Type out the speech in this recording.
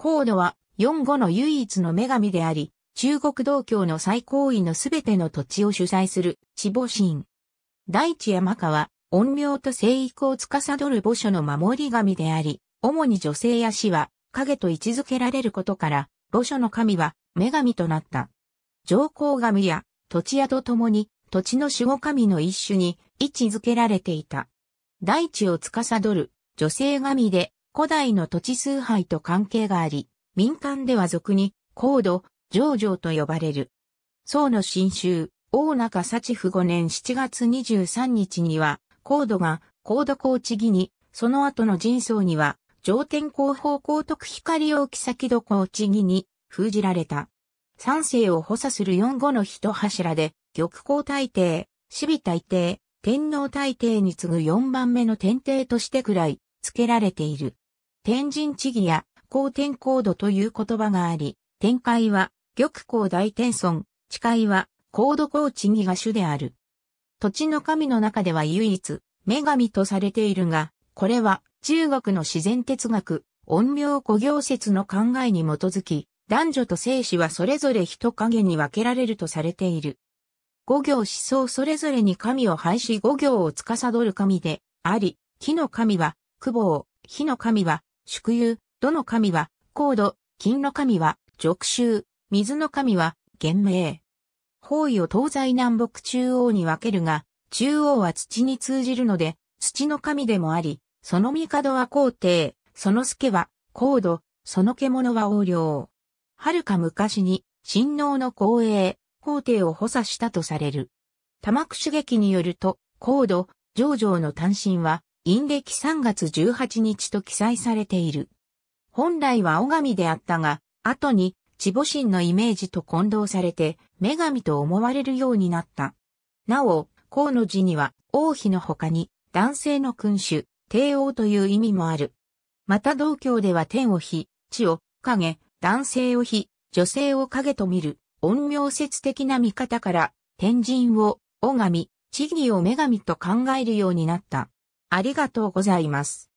高度は四五の唯一の女神であり、中国道教の最高位のすべての土地を主催する死母神。大地山川、陰陽と生育を司る墓所の守り神であり、主に女性や死は影と位置づけられることから、墓所の神は女神となった。上皇神や土地屋と共に土地の守護神の一種に位置づけられていた。大地を司る女性神で古代の土地崇拝と関係があり、民間では俗に、高度、上場と呼ばれる。宋の新州、大中幸府5年7月23日には、高度が高度高地義に、その後の人相には、上天広報高徳光を先戸高地義に封じられた。三世を補佐する四五の一柱で、玉光大帝、守備大帝、天皇大帝に次ぐ四番目の天帝としてくらい、付けられている。天神地義や高天高度という言葉があり、天界は玉光大天尊、地界は高度高地義が主である。土地の神の中では唯一、女神とされているが、これは中国の自然哲学、陰陽古行説の考えに基づき、男女と生死はそれぞれ人影に分けられるとされている。五行思想それぞれに神を配し五行を司る神であり、木の神は、久保、火の神は、宿友、土の神は、高度、金の神は、直衆、水の神は、厳命。方位を東西南北中央に分けるが、中央は土に通じるので、土の神でもあり、その帝は皇帝、その助は、高度、その獣は横領。遥か昔に、神皇の皇栄、皇帝を補佐したとされる。玉串劇によると、高度、上城の単身は、陰暦3月18日と記載されている。本来は尾神であったが、後に、地母神のイメージと混同されて、女神と思われるようになった。なお、河の字には、王妃の他に、男性の君主、帝王という意味もある。また道教では天を火、地を影、男性を火、女性を影と見る、陰陽説的な見方から、天神を、尾神、地義を女神と考えるようになった。ありがとうございます。